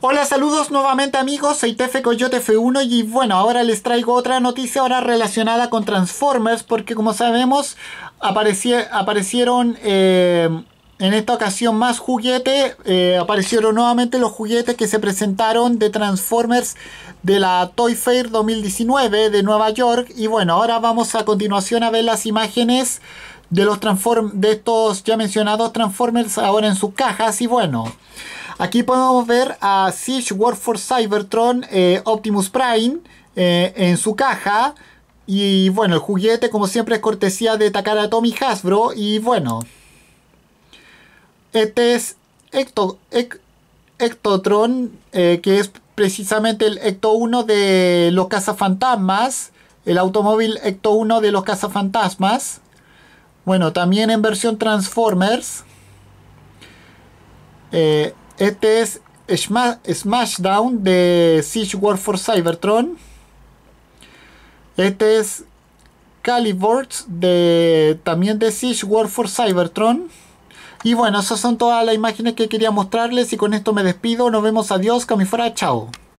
Hola, saludos nuevamente amigos, soy Tefe Coyote 1 y bueno, ahora les traigo otra noticia ahora relacionada con Transformers porque como sabemos aparecieron eh, en esta ocasión más juguetes, eh, aparecieron nuevamente los juguetes que se presentaron de Transformers de la Toy Fair 2019 de Nueva York y bueno, ahora vamos a continuación a ver las imágenes de los transform de estos ya mencionados Transformers ahora en sus cajas y bueno aquí podemos ver a Siege War for Cybertron eh, Optimus Prime eh, en su caja y bueno el juguete como siempre es cortesía de Takara Tommy Hasbro y bueno este es Ecto Ectotron eh, que es precisamente el Ecto 1 de los cazafantasmas el automóvil Ecto 1 de los cazafantasmas bueno, también en versión Transformers. Eh, este es Smash, Smashdown de Siege War for Cybertron. Este es Caliborts de también de Siege War for Cybertron. Y bueno, esas son todas las imágenes que quería mostrarles y con esto me despido. Nos vemos, adiós, camifora. chao.